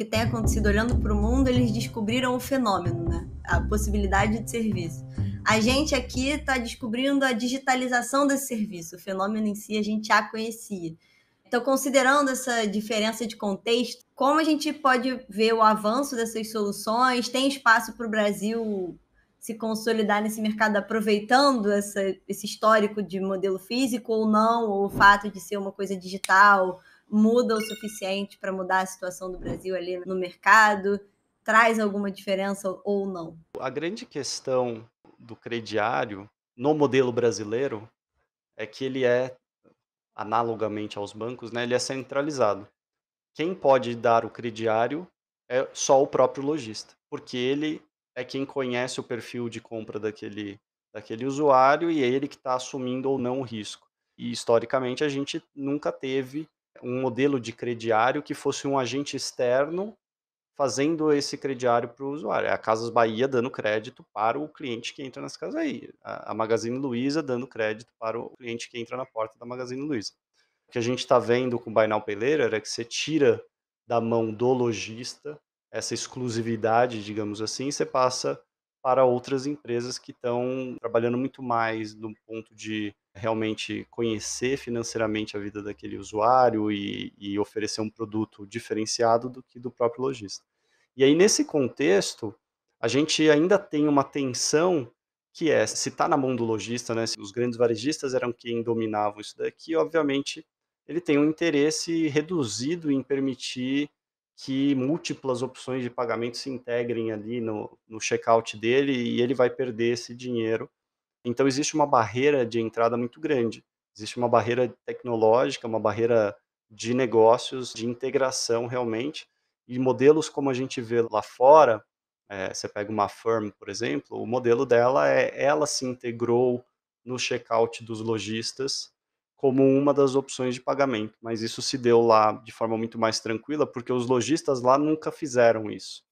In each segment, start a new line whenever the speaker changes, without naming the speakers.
que tem acontecido olhando para o mundo, eles descobriram o fenômeno, né? A possibilidade de serviço. A gente aqui está descobrindo a digitalização desse serviço. O fenômeno em si a gente já conhecia. Então, considerando essa diferença de contexto, como a gente pode ver o avanço dessas soluções? Tem espaço para o Brasil se consolidar nesse mercado aproveitando essa, esse histórico de modelo físico ou não, ou o fato de ser uma coisa digital, muda o suficiente para mudar a situação do Brasil ali no mercado? Traz alguma diferença ou não?
A grande questão do crediário no modelo brasileiro é que ele é, analogamente aos bancos, né, ele é centralizado. Quem pode dar o crediário é só o próprio lojista, porque ele é quem conhece o perfil de compra daquele, daquele usuário e é ele que está assumindo ou não o risco. E historicamente a gente nunca teve um modelo de crediário que fosse um agente externo fazendo esse crediário para o usuário. É a Casas Bahia dando crédito para o cliente que entra nas casas aí. A Magazine Luiza dando crédito para o cliente que entra na porta da Magazine Luiza. O que a gente está vendo com o Bainal Peleira é que você tira da mão do lojista essa exclusividade, digamos assim, e você passa para outras empresas que estão trabalhando muito mais do ponto de realmente conhecer financeiramente a vida daquele usuário e, e oferecer um produto diferenciado do que do próprio lojista. E aí, nesse contexto, a gente ainda tem uma tensão que é, se está na mão do lojista, né, se os grandes varejistas eram quem dominavam isso daqui, obviamente ele tem um interesse reduzido em permitir que múltiplas opções de pagamento se integrem ali no, no checkout dele e ele vai perder esse dinheiro então existe uma barreira de entrada muito grande. Existe uma barreira tecnológica, uma barreira de negócios, de integração realmente. E modelos como a gente vê lá fora, é, você pega uma firm, por exemplo, o modelo dela é ela se integrou no checkout dos lojistas como uma das opções de pagamento, mas isso se deu lá de forma muito mais tranquila, porque os lojistas lá nunca fizeram isso.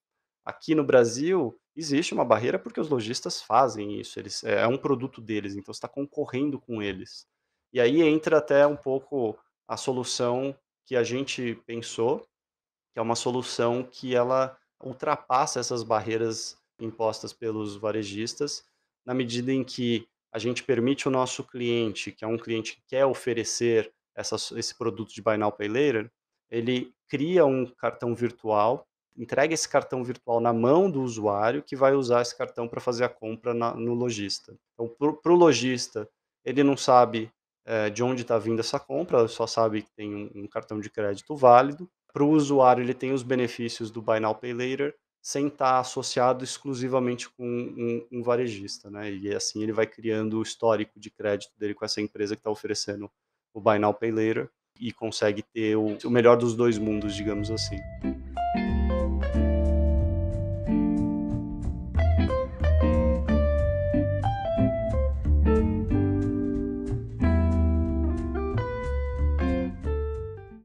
Aqui no Brasil, existe uma barreira porque os lojistas fazem isso, eles, é, é um produto deles, então está concorrendo com eles. E aí entra até um pouco a solução que a gente pensou, que é uma solução que ela ultrapassa essas barreiras impostas pelos varejistas, na medida em que a gente permite o nosso cliente, que é um cliente que quer oferecer essa, esse produto de Buy Now Pay Later, ele cria um cartão virtual entrega esse cartão virtual na mão do usuário que vai usar esse cartão para fazer a compra na, no lojista. Então, para o lojista, ele não sabe é, de onde está vindo essa compra, só sabe que tem um, um cartão de crédito válido. Para o usuário, ele tem os benefícios do Buy Now Pay Later, sem estar tá associado exclusivamente com um, um, varejista, né? E assim ele vai criando o histórico de crédito dele com essa empresa que está oferecendo o Buy Now Pay Later e consegue ter o, o melhor dos dois mundos, digamos assim.